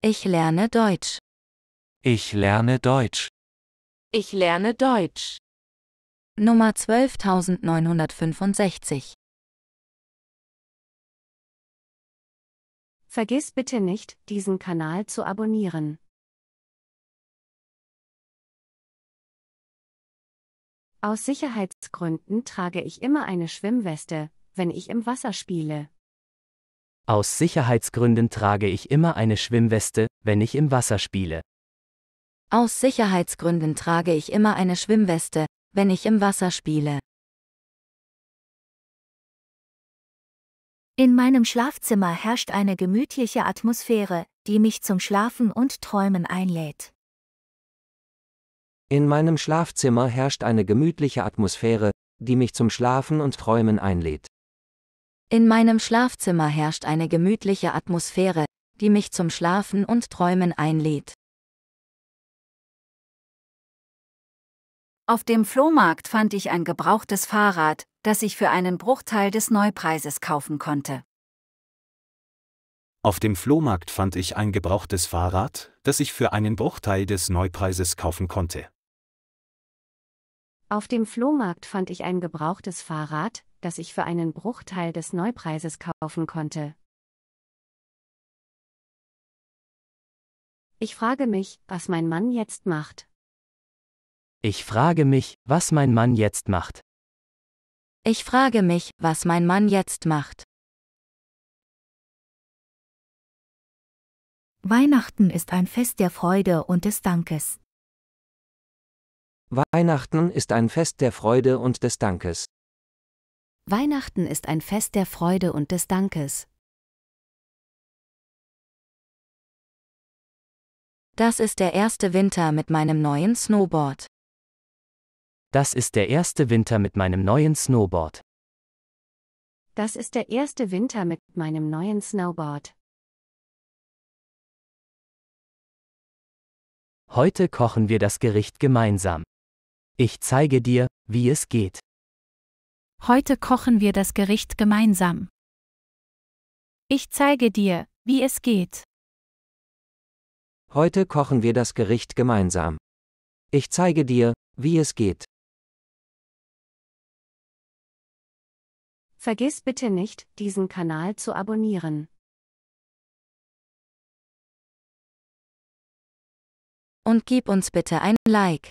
Ich lerne Deutsch. Ich lerne Deutsch. Ich lerne Deutsch. Nummer 12965. Vergiss bitte nicht, diesen Kanal zu abonnieren. Aus Sicherheitsgründen trage ich immer eine Schwimmweste, wenn ich im Wasser spiele. Aus Sicherheitsgründen trage ich immer eine Schwimmweste, wenn ich im Wasser spiele. Aus Sicherheitsgründen trage ich immer eine Schwimmweste, wenn ich im Wasser spiele. In meinem Schlafzimmer herrscht eine gemütliche Atmosphäre, die mich zum Schlafen und Träumen einlädt. In meinem Schlafzimmer herrscht eine gemütliche Atmosphäre, die mich zum Schlafen und Träumen einlädt. In meinem Schlafzimmer herrscht eine gemütliche Atmosphäre, die mich zum Schlafen und Träumen einlädt. Auf dem Flohmarkt fand ich ein gebrauchtes Fahrrad, das ich für einen Bruchteil des Neupreises kaufen konnte. Auf dem Flohmarkt fand ich ein gebrauchtes Fahrrad, das ich für einen Bruchteil des Neupreises kaufen konnte. Auf dem Flohmarkt fand ich ein gebrauchtes Fahrrad, das ich für einen Bruchteil des Neupreises kaufen konnte. Ich frage mich, was mein Mann jetzt macht. Ich frage mich, was mein Mann jetzt macht. Ich frage mich, was mein Mann jetzt macht. Weihnachten ist ein Fest der Freude und des Dankes. Weihnachten ist ein Fest der Freude und des Dankes. Weihnachten ist ein Fest der Freude und des Dankes. Das ist der erste Winter mit meinem neuen Snowboard. Das ist der erste Winter mit meinem neuen Snowboard. Das ist der erste Winter mit meinem neuen Snowboard. Heute kochen wir das Gericht gemeinsam. Ich zeige dir, wie es geht. Heute kochen wir das Gericht gemeinsam. Ich zeige dir, wie es geht. Heute kochen wir das Gericht gemeinsam. Ich zeige dir, wie es geht. Vergiss bitte nicht, diesen Kanal zu abonnieren. Und gib uns bitte ein Like.